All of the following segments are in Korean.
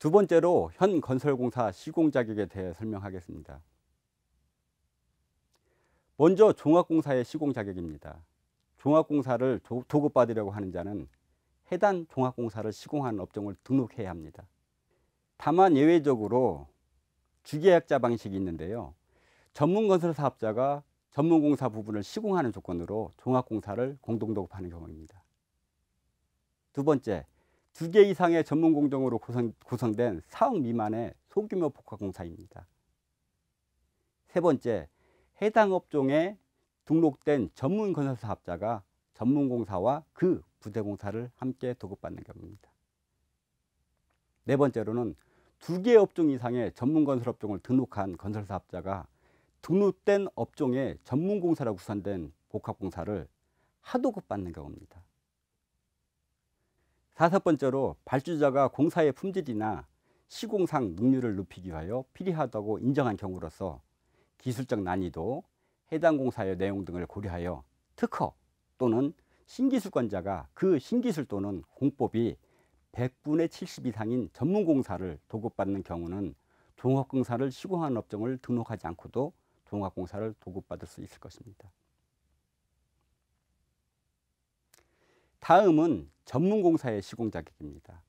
두 번째로 현 건설공사 시공 자격에 대해 설명하겠습니다. 먼저 종합공사의 시공 자격입니다. 종합공사를 도급받으려고 하는 자는 해당 종합공사를 시공하는 업종을 등록해야 합니다. 다만 예외적으로 주계약자 방식이 있는데요. 전문건설 사업자가 전문공사 부분을 시공하는 조건으로 종합공사를 공동도급하는 경우입니다. 두 번째, 두개 이상의 전문 공정으로 구성, 구성된 사억 미만의 소규모 복합공사입니다. 세 번째, 해당 업종에 등록된 전문 건설 사업자가 전문 공사와 그 부대 공사를 함께 도급받는 경우입니다. 네 번째로는 두 개 업종 이상의 전문 건설 업종을 등록한 건설 사업자가 등록된 업종의 전문 공사라고 구산된 복합 공사를 하도급 받는 경우입니다. 다섯 번째로 발주자가 공사의 품질이나 시공상 능률을 높이기 위하여 필요하다고 인정한 경우로서 기술적 난이도, 해당 공사의 내용 등을 고려하여 특허 또는 신기술권자가 그 신기술 또는 공법이 100분의 70 이상인 전문공사를 도급받는 경우는 종합공사를 시공한 업종을 등록하지 않고도 종합공사를 도급받을 수 있을 것입니다. 다음은 전문공사의 시공 자격입니다.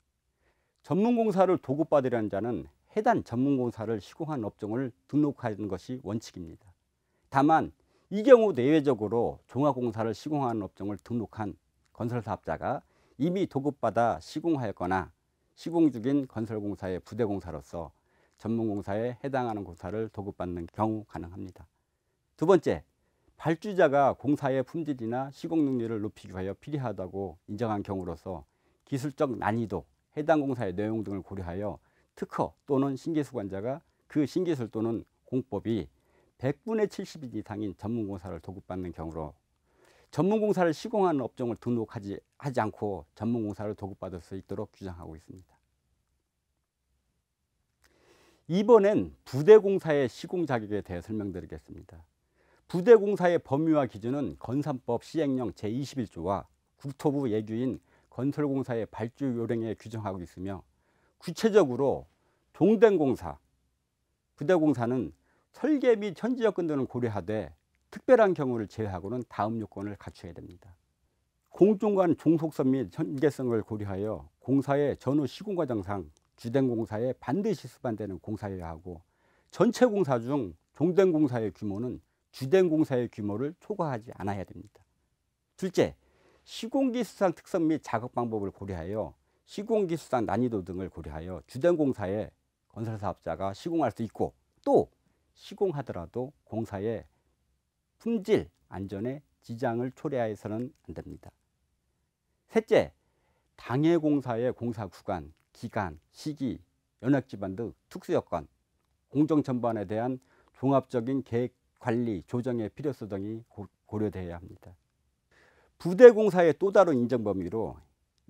전문공사를 도급받으려는 자는 해당 전문공사를 시공한 업종을 등록하는 것이 원칙입니다. 다만 이 경우 내외적으로 종합공사를 시공하는 업종을 등록한 건설사업자가 이미 도급받아 시공하였거나 시공 중인 건설공사의 부대공사로서 전문공사에 해당하는 공사를 도급받는 경우 가능합니다. 두 번째, 발주자가 공사의 품질이나 시공 능률을 높이기 위하여 필요하다고 인정한 경우로서 기술적 난이도, 해당 공사의 내용 등을 고려하여 특허 또는 신기술관자가 그 신기술 또는 공법이 100분의 70인 이상인 전문공사를 도급받는 경우로 전문공사를 시공하는 업종을 등록하지 하지 않고 전문공사를 도급받을 수 있도록 규정하고 있습니다. 이번엔 부대공사의 시공 자격에 대해 설명드리겠습니다. 부대공사의 범위와 기준은 건산법 시행령 제21조와 국토부 예규인 건설공사의 발주 요령에 규정하고 있으며 구체적으로 동댕공사, 부대공사는 설계 및 현지 여건 등을 고려하되 특별한 경우를 제외하고는 다음 요건을 갖춰야 됩니다. 공종간 종속성 및 현계성을 고려하여 공사의 전후 시공 과정상 주된 공사에 반드시 수반되는 공사여야 하고 전체 공사 중 종된 공사의 규모는 주된 공사의 규모를 초과하지 않아야 됩니다. 둘째, 시공기 수상 특성 및 작업 방법을 고려하여 시공기 수상 난이도 등을 고려하여 주된 공사에 건설 사업자가 시공할 수 있고 또 시공하더라도 공사의 품질 안전에 지장을 초래해서는 안 됩니다. 셋째, 당해 공사의 공사 구간, 기간, 시기, 연락집안 등 특수 여건, 공정 전반에 대한 종합적인 계획 관리, 조정의 필요성 등이 고려되어야 합니다. 부대공사의 또 다른 인정 범위로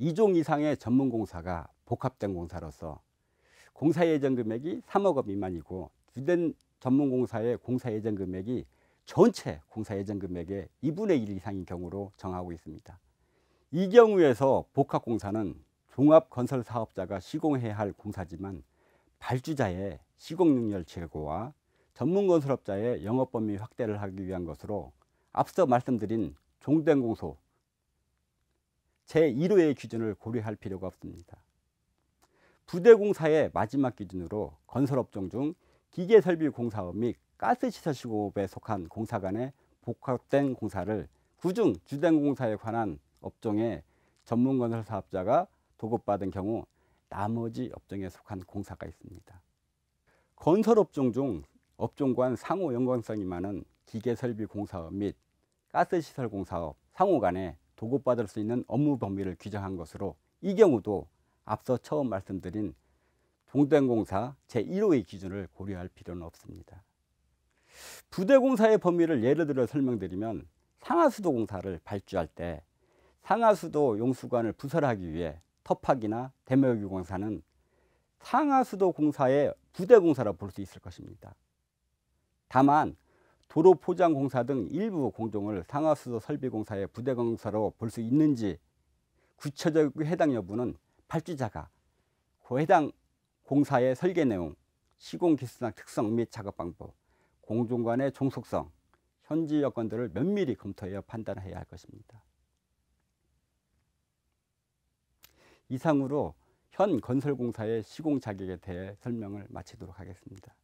2종 이상의 전문공사가 복합된 공사로서 공사 예정 금액이 3억 원 미만이고 주된 전문공사의 공사 예정 금액이 전체 공사 예정 금액의 2분의 1 이상인 경우로 정하고 있습니다. 이 경우에서 복합공사는 종합건설사업자가 시공해야 할 공사지만 발주자의 시공능력 제고와 전문 건설업자의 영업 범위 확대를 하기 위한 것으로 앞서 말씀드린 종된공소 제1호의 기준을 고려할 필요가 없습니다. 부대공사의 마지막 기준으로 건설업종 중 기계설비공사업 및 가스시설시공업에 속한 공사 간의 복합된 공사를 구중 주된공사에 관한 업종의 전문건설사업자가 도급받은 경우 나머지 업종에 속한 공사가 있습니다. 건설업종 중 업종 간 상호 연관성이 많은 기계 설비 공사업 및 가스시설 공사업 상호 간에 도급받을 수 있는 업무 범위를 규정한 것으로 이 경우도 앞서 처음 말씀드린 동대공사 제1호의 기준을 고려할 필요는 없습니다. 부대공사의 범위를 예를 들어 설명드리면 상하수도 공사를 발주할 때 상하수도 용수관을 부설하기 위해 터파기나 대매유공사는 상하수도 공사의 부대공사라 볼 수 있을 것입니다. 다만 도로 포장 공사 등 일부 공정을 상하수도 설비 공사의 부대 공사로 볼 수 있는지 구체적 해당 여부는 발주자가 해당 공사의 설계 내용, 시공 기술나 특성 및 작업 방법, 공중 간의 종속성, 현지 여건들을 면밀히 검토하여 판단해야 할 것입니다. 이상으로 현 건설공사의 시공 자격에 대해 설명을 마치도록 하겠습니다.